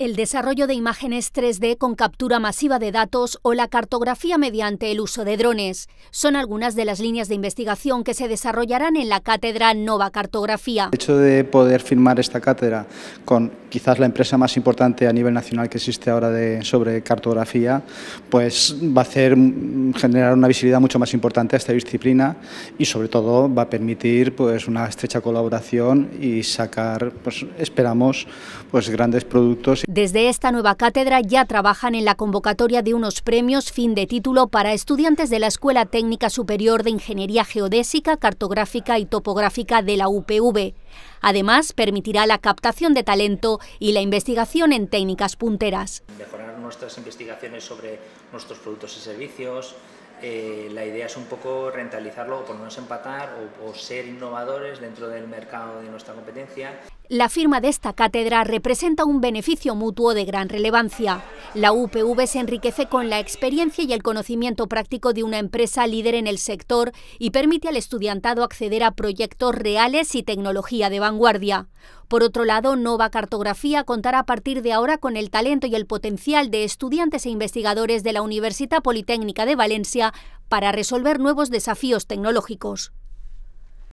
El desarrollo de imágenes 3D con captura masiva de datos o la cartografía mediante el uso de drones son algunas de las líneas de investigación que se desarrollarán en la cátedra Nova Cartografía. El hecho de poder firmar esta cátedra con quizás la empresa más importante a nivel nacional que existe ahora sobre cartografía, pues va a hacer generar una visibilidad mucho más importante a esta disciplina y sobre todo va a permitir pues una estrecha colaboración y sacar, pues esperamos, pues grandes productos desde esta nueva cátedra ya trabajan en la convocatoria de unos premios fin de título para estudiantes de la Escuela Técnica Superior de Ingeniería Geodésica, Cartográfica y Topográfica de la UPV. Además, permitirá la captación de talento y la investigación en técnicas punteras. Mejorar nuestras investigaciones sobre nuestros productos y servicios, eh, la idea es un poco rentabilizarlo o por lo menos empatar o ser innovadores dentro del mercado de nuestra competencia. La firma de esta cátedra representa un beneficio mutuo de gran relevancia. La UPV se enriquece con la experiencia y el conocimiento práctico de una empresa líder en el sector y permite al estudiantado acceder a proyectos reales y tecnología de vanguardia. Por otro lado, Nova Cartografía contará a partir de ahora con el talento y el potencial de estudiantes e investigadores de la Universidad Politécnica de Valencia para resolver nuevos desafíos tecnológicos.